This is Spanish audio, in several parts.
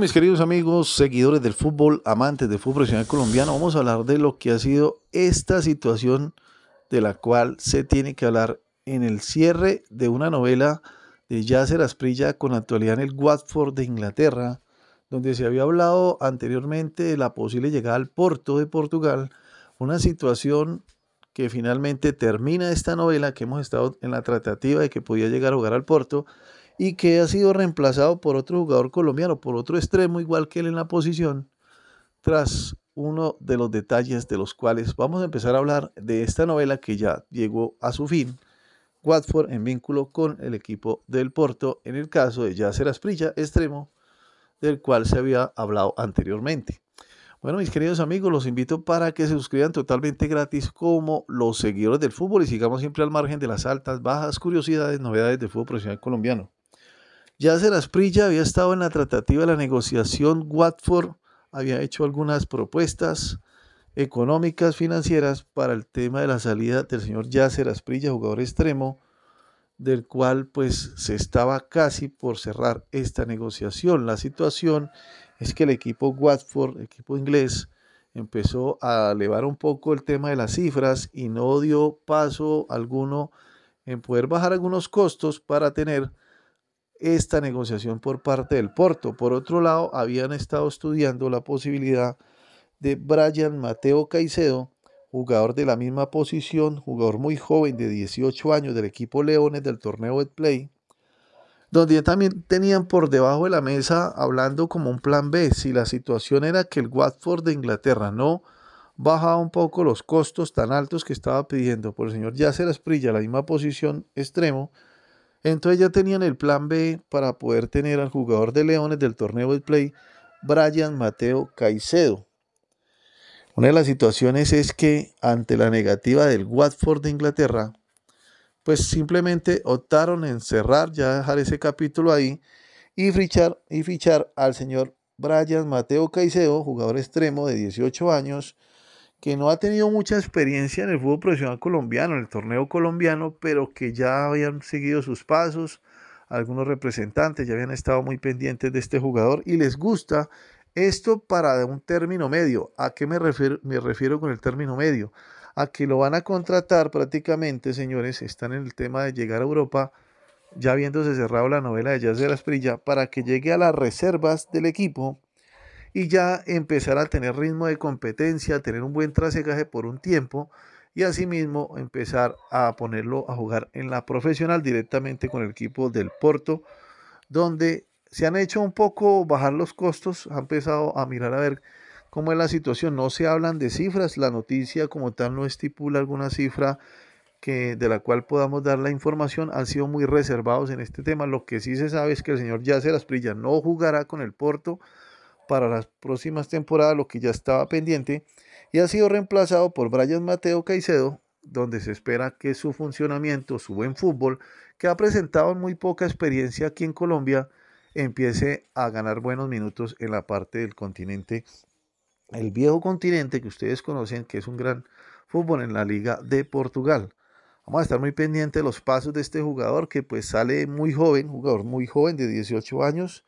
Mis queridos amigos, seguidores del fútbol, amantes del fútbol profesional colombiano, vamos a hablar de lo que ha sido esta situación de la cual se tiene que hablar en el cierre de una novela de Yasser Asprilla con actualidad en el Watford de Inglaterra, donde se había hablado anteriormente de la posible llegada al Porto de Portugal, una situación que finalmente termina esta novela que hemos estado en la tratativa de que podía llegar a jugar al Porto y que ha sido reemplazado por otro jugador colombiano, por otro extremo igual que él en la posición, tras uno de los detalles de los cuales vamos a empezar a hablar de esta novela que ya llegó a su fin. Watford en vínculo con el equipo del Porto en el caso de Yacer Asprilla, extremo, del cual se había hablado anteriormente. Bueno, mis queridos amigos, los invito para que se suscriban totalmente gratis como los seguidores del fútbol y sigamos siempre al margen de las altas, bajas, curiosidades, novedades del fútbol profesional colombiano. Yasser Asprilla había estado en la tratativa de la negociación, Watford había hecho algunas propuestas económicas, financieras para el tema de la salida del señor Yasser Asprilla, jugador extremo, del cual pues se estaba casi por cerrar esta negociación. La situación es que el equipo Watford, el equipo inglés, empezó a elevar un poco el tema de las cifras y no dio paso alguno en poder bajar algunos costos para tener esta negociación por parte del Porto. Por otro lado, habían estado estudiando la posibilidad de Brian Mateo Caicedo, jugador de la misma posición, jugador muy joven de 18 años del equipo Leones del torneo de Play, donde también tenían por debajo de la mesa hablando como un plan B, si la situación era que el Watford de Inglaterra no bajaba un poco los costos tan altos que estaba pidiendo por el señor Yasser Asprilla, la misma posición extremo, entonces ya tenían el plan B para poder tener al jugador de Leones del torneo de Play, Brian Mateo Caicedo. Una de las situaciones es que ante la negativa del Watford de Inglaterra, pues simplemente optaron en cerrar, ya dejar ese capítulo ahí y fichar, y fichar al señor Brian Mateo Caicedo, jugador extremo de 18 años, que no ha tenido mucha experiencia en el fútbol profesional colombiano, en el torneo colombiano, pero que ya habían seguido sus pasos, algunos representantes ya habían estado muy pendientes de este jugador y les gusta esto para un término medio. ¿A qué me refiero, me refiero con el término medio? A que lo van a contratar prácticamente, señores, están en el tema de llegar a Europa, ya habiéndose cerrado la novela de Jazz de las para que llegue a las reservas del equipo y ya empezar a tener ritmo de competencia, tener un buen trasegaje por un tiempo y asimismo empezar a ponerlo a jugar en la profesional directamente con el equipo del Porto, donde se han hecho un poco bajar los costos, han empezado a mirar a ver cómo es la situación, no se hablan de cifras, la noticia como tal no estipula alguna cifra que, de la cual podamos dar la información, han sido muy reservados en este tema, lo que sí se sabe es que el señor Yaceras Prilla no jugará con el Porto, para las próximas temporadas lo que ya estaba pendiente y ha sido reemplazado por Brian Mateo Caicedo, donde se espera que su funcionamiento, su buen fútbol, que ha presentado muy poca experiencia aquí en Colombia, empiece a ganar buenos minutos en la parte del continente, el viejo continente que ustedes conocen, que es un gran fútbol en la Liga de Portugal. Vamos a estar muy pendientes de los pasos de este jugador que pues sale muy joven, jugador muy joven de 18 años,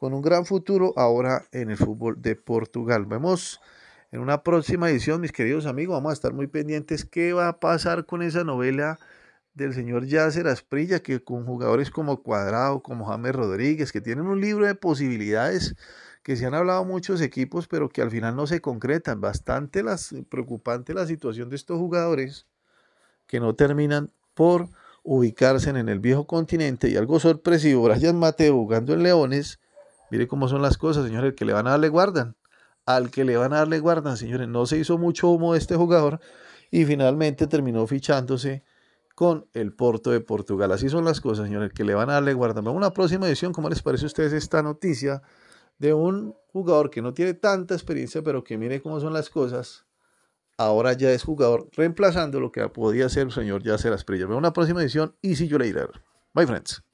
con un gran futuro ahora en el fútbol de Portugal. Vemos en una próxima edición, mis queridos amigos, vamos a estar muy pendientes qué va a pasar con esa novela del señor Yasser Asprilla, que con jugadores como Cuadrado, como James Rodríguez, que tienen un libro de posibilidades que se han hablado muchos equipos, pero que al final no se concretan. Bastante preocupante la situación de estos jugadores que no terminan por ubicarse en el viejo continente. Y algo sorpresivo, Brian Mateo jugando en Leones, Mire cómo son las cosas, señores. El que le van a darle le guardan. Al que le van a darle le guardan, señores. No se hizo mucho humo de este jugador y finalmente terminó fichándose con el Porto de Portugal. Así son las cosas, señores. El que le van a darle le guardan. Vamos a una próxima edición. ¿Cómo les parece a ustedes esta noticia de un jugador que no tiene tanta experiencia, pero que mire cómo son las cosas? Ahora ya es jugador, reemplazando lo que podía ser el señor Yacer Asprilla. Vamos una próxima edición. y si le ver. bye friends.